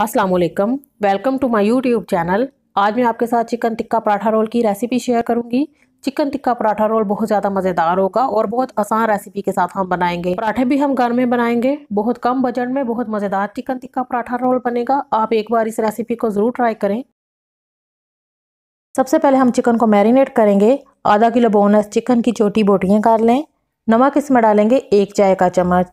Aslam welcome to my YouTube channel आज मैं आपके साथ चिकन टिक्का पराठा रोल की रेसिपी शेयर करूंगी चिकन टिक्का पराठा रोल बहुत ज़्यादा मज़ेदार होगा और बहुत आसान रेसिपी के साथ हम बनाएंगे पराठे भी हम घर में बनाएंगे बहुत कम बजट में बहुत मज़ेदार चिकन टिक्का पराठा रोल बनेगा आप एक बार इस रेसिपी को ज़रूर ट्राई करें सबसे पहले हम चिकन को मैरिनेट करेंगे आधा किलो बोनस चिकन की छोटी बोटियाँ काट लें नमक इसमें डालेंगे एक चाय का चम्मच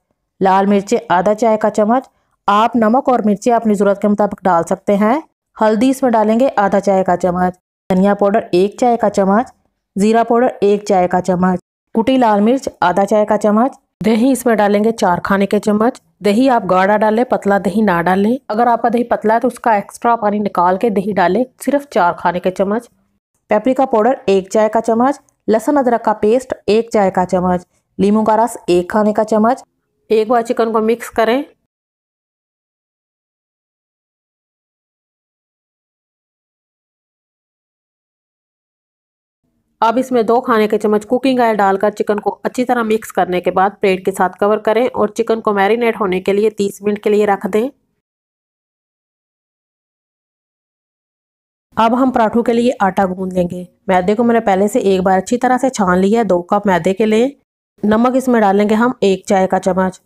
लाल मिर्चें आधा चाय का चम्मच आप नमक और मिर्ची अपनी ज़रूरत के मुताबिक डाल सकते हैं हल्दी इसमें डालेंगे आधा चाय का चम्मच धनिया पाउडर एक चाय का चम्मच ज़ीरा पाउडर एक चाय का चम्मच कुटी लाल मिर्च आधा चाय का चम्मच दही इसमें डालेंगे चार खाने के चम्मच दही आप गाढ़ा डालें पतला दही ना डालें अगर आपका दही पतला है तो उसका एक्स्ट्रा पानी निकाल के दही डालें सिर्फ चार खाने के चम्मच पेपरिका पाउडर एक चाय का चम्मच लहसुन अदरक का पेस्ट एक चाय का चम्मच लीमू का रस एक खाने का चम्मच एक बार चिकन को मिक्स करें अब इसमें दो खाने के चम्मच कुकिंग ऑयल डालकर चिकन को अच्छी तरह मिक्स करने के बाद प्लेट के साथ कवर करें और चिकन को मैरिनेट होने के लिए 30 मिनट के लिए रख दें अब हम पराठों के लिए आटा गूंद लेंगे मैदे को मैंने पहले से एक बार अच्छी तरह से छान लिया दो कप मैदे के लिए नमक इसमें डालेंगे हम एक चाय का चम्मच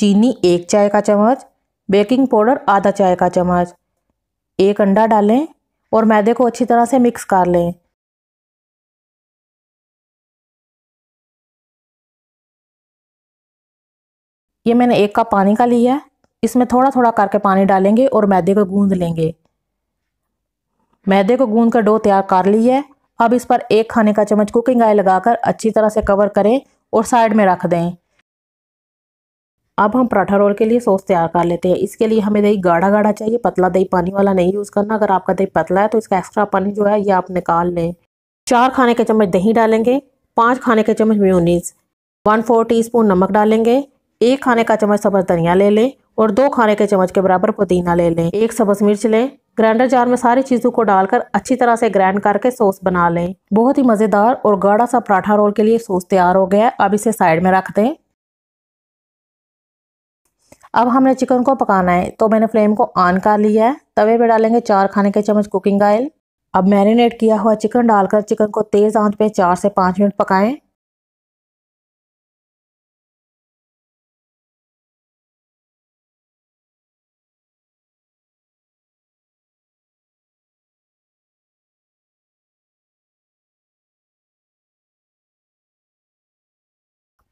चीनी एक चाय का चम्मच बेकिंग पाउडर आधा चाय का चम्मच एक अंडा डालें और मैदे को अच्छी तरह से मिक्स कर लें ये मैंने एक कप पानी का लिया है इसमें थोड़ा थोड़ा करके पानी डालेंगे और मैदे को गूंद लेंगे मैदे को गूंद कर डो तैयार कर ली है अब इस पर एक खाने का चम्मच कुकिंग ऑयल लगाकर अच्छी तरह से कवर करें और साइड में रख दें अब हम पराठा रोल के लिए सॉस तैयार कर लेते हैं इसके लिए हमें दही गाढ़ा गाढ़ा चाहिए पतला दही पानी वाला नहीं यूज़ करना अगर आपका दही पतला है तो इसका एक्स्ट्रा पानी जो है ये आप निकाल लें चार खाने के चम्मच दही डालेंगे पाँच खाने के चम्मच म्यूनीस वन फोर टी नमक डालेंगे एक खाने का चम्मच सबस धनिया ले लें और दो खाने के चम्मच के बराबर पुदीना ले लें एक सबस मिर्च लें ग्राइंडर जार में सारी चीज़ों को डालकर अच्छी तरह से ग्राइंड करके सॉस बना लें बहुत ही मज़ेदार और गाढ़ा सा पराठा रोल के लिए सॉस तैयार हो गया है अब इसे साइड में रख दें अब हमने चिकन को पकाना है तो मैंने फ्लेम को ऑन कर लिया है तवे पे डालेंगे चार खाने के चम्मच कुकिंग ऑयल अब मैरिनेट किया हुआ चिकन डालकर चिकन को तेज़ आंच पे चार से पाँच मिनट पकाएं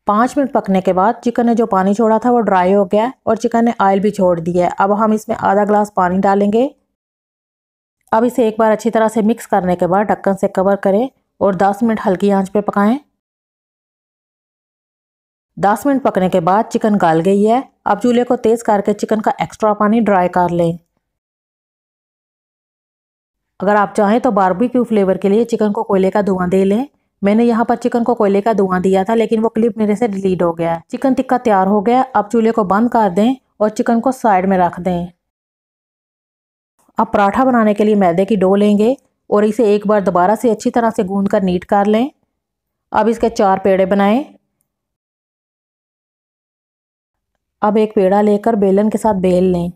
पाँच मिनट पकने के बाद चिकन ने जो पानी छोड़ा था वो ड्राई हो गया और चिकन ने ऑयल भी छोड़ दिया है अब हम इसमें आधा ग्लास पानी डालेंगे अब इसे एक बार अच्छी तरह से मिक्स करने के बाद ढक्कन से कवर करें और 10 मिनट हल्की आंच पे पकाएं 10 मिनट पकने के बाद चिकन गाल गई है अब चूल्हे को तेज़ करके चिकन का एक्स्ट्रा पानी ड्राई कर लें अगर आप चाहें तो बारबेक्यू फ्लेवर के लिए चिकन को कोयले का धुआं दे लें मैंने यहाँ पर चिकन को कोयले का धुआं दिया था लेकिन वो क्लिप मेरे से डिलीट हो गया है चिकन टिक्का तैयार हो गया अब चूल्हे को बंद कर दें और चिकन को साइड में रख दें अब पराठा बनाने के लिए मैदे की डो लेंगे और इसे एक बार दोबारा से अच्छी तरह से गूंद कर नीट कर लें अब इसके चार पेड़े बनाएं अब एक पेड़ा लेकर बेलन के साथ बेल लें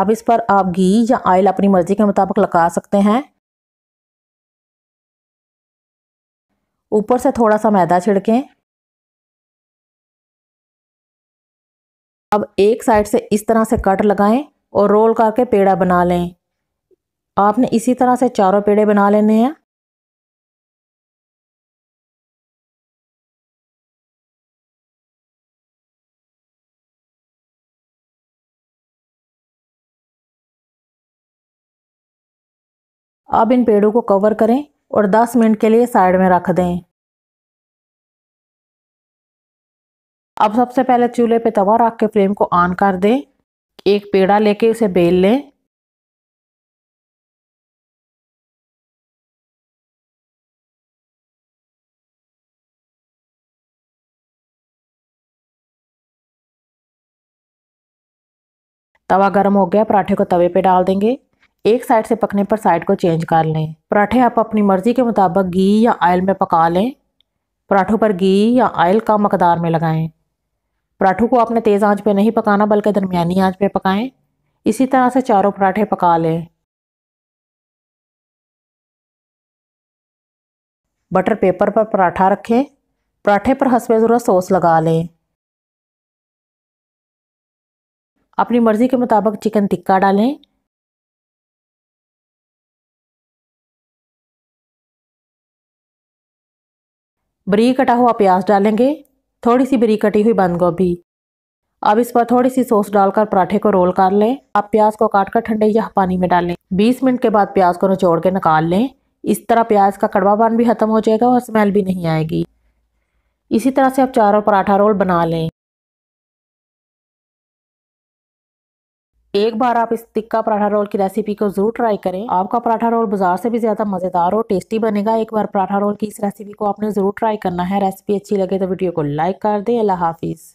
अब इस पर आप घी या ऑयल अपनी मर्ज़ी के मुताबिक लगा सकते हैं ऊपर से थोड़ा सा मैदा छिड़कें अब एक साइड से इस तरह से कट लगाएं और रोल करके पेड़ा बना लें आपने इसी तरह से चारों पेड़े बना लेने हैं अब इन पेड़ों को कवर करें और 10 मिनट के लिए साइड में रख दें अब सबसे पहले चूल्हे पे तवा रख के फ्लेम को ऑन कर दें एक पेड़ा लेके उसे बेल लें तवा गर्म हो गया पराठे को तवे पे डाल देंगे एक साइड से पकने पर साइड को चेंज कर लें पराठे आप अपनी मर्ज़ी के मुताबिक घी या आयल में पका लें पराठों पर घी या आयल कम मकदार में लगाएं पराठों को आपने तेज़ आंच पे नहीं पकाना बल्कि दरमियानी आंच पे पकाएं इसी तरह से चारों पराठे पका लें बटर पेपर पर पराठा रखें पराठे पर हंसवे ज़रूरत सॉस लगा लें अपनी मर्ज़ी के मुताबिक चिकन टिक्का डालें बरी कटा हुआ प्याज डालेंगे थोड़ी सी बरीक कटी हुई बंद गोभी अब इस पर थोड़ी सी सॉस डालकर पराठे को रोल कर लें आप प्याज को काट कर ठंडे या पानी में डालें 20 मिनट के बाद प्याज को निचोड़ के निकाल लें इस तरह प्याज का कड़वापन भी ख़त्म हो जाएगा और स्मेल भी नहीं आएगी इसी तरह से आप चारों पराठा रोल बना लें एक बार आप इस टिक्का पराठा रोल की रेसिपी को जरूर ट्राई करें आपका पराठा रोल बाजार से भी ज्यादा मजेदार और टेस्टी बनेगा एक बार पराठा रोल की इस रेसिपी को आपने जरूर ट्राई करना है रेसिपी अच्छी लगे तो वीडियो को लाइक कर दें अल्लाह हाफिज़